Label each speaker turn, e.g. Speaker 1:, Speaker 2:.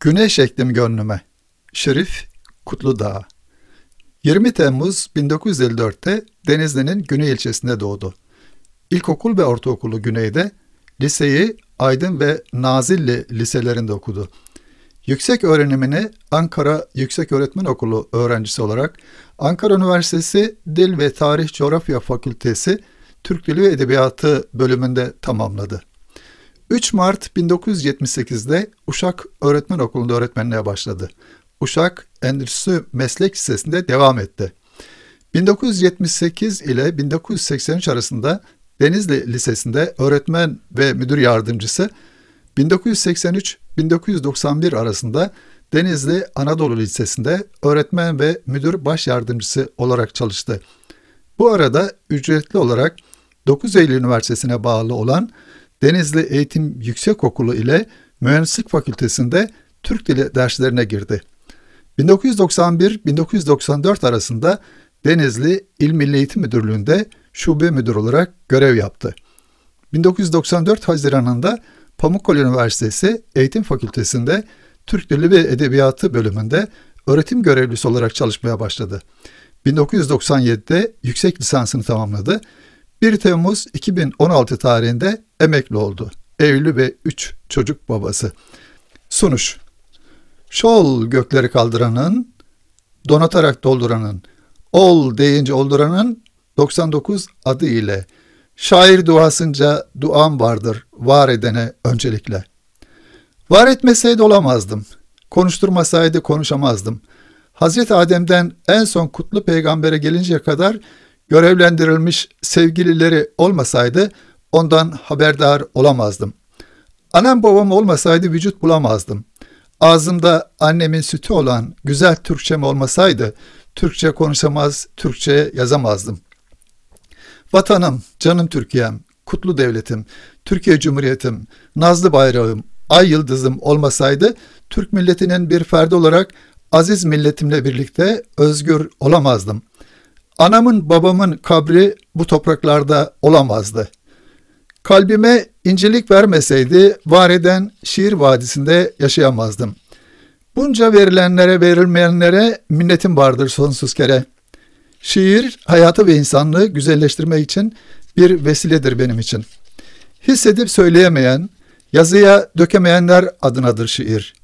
Speaker 1: Güneş ektim gönlüme. Şerif Kutlu Dağ. 20 Temmuz 1954'te Denizli'nin Güney ilçesinde doğdu. İlkokul ve ortaokulu Güney'de, liseyi Aydın ve Nazilli liselerinde okudu. Yüksek öğrenimini Ankara Yüksek Öğretmen Okulu öğrencisi olarak Ankara Üniversitesi Dil ve Tarih Coğrafya Fakültesi Türk Dili ve Edebiyatı bölümünde tamamladı. 3 Mart 1978'de Uşak Öğretmen Okulu'nda öğretmenliğe başladı. Uşak Endüstri Meslek Lisesi'nde devam etti. 1978 ile 1983 arasında Denizli Lisesi'nde öğretmen ve müdür yardımcısı, 1983-1991 arasında Denizli Anadolu Lisesi'nde öğretmen ve müdür baş yardımcısı olarak çalıştı. Bu arada ücretli olarak 9 Eylül Üniversitesi'ne bağlı olan Denizli Eğitim Yüksekokulu ile Mühendislik Fakültesinde Türk Dili derslerine girdi. 1991-1994 arasında Denizli İl Milli Eğitim Müdürlüğü'nde şube müdür olarak görev yaptı. 1994 Haziran'ında Pamukkale Üniversitesi Eğitim Fakültesi'nde Türk Dili ve Edebiyatı bölümünde öğretim görevlisi olarak çalışmaya başladı. 1997'de yüksek lisansını tamamladı 1 Temmuz 2016 tarihinde emekli oldu. Evli ve 3 çocuk babası. Sonuç Şol gökleri kaldıranın, donatarak dolduranın, ol deyince olduranın 99 adı ile şair duasınca duam vardır var edene öncelikle. Var etmeseydi olamazdım. Konuşturmasaydı konuşamazdım. Hazreti Adem'den en son kutlu peygambere gelinceye kadar görevlendirilmiş sevgilileri olmasaydı ondan haberdar olamazdım. Anam babam olmasaydı vücut bulamazdım. Ağzımda annemin sütü olan güzel Türkçem olmasaydı Türkçe konuşamaz, Türkçe yazamazdım. Vatanım, canım Türkiye'm, kutlu devletim, Türkiye Cumhuriyetim, nazlı bayrağım, ay yıldızım olmasaydı Türk milletinin bir ferdi olarak aziz milletimle birlikte özgür olamazdım. Anamın babamın kabri bu topraklarda olamazdı. Kalbime incelik vermeseydi var eden şiir vadisinde yaşayamazdım. Bunca verilenlere verilmeyenlere minnetim vardır sonsuz kere. Şiir hayatı ve insanlığı güzelleştirmek için bir vesiledir benim için. Hissedip söyleyemeyen, yazıya dökemeyenler adınadır şiir.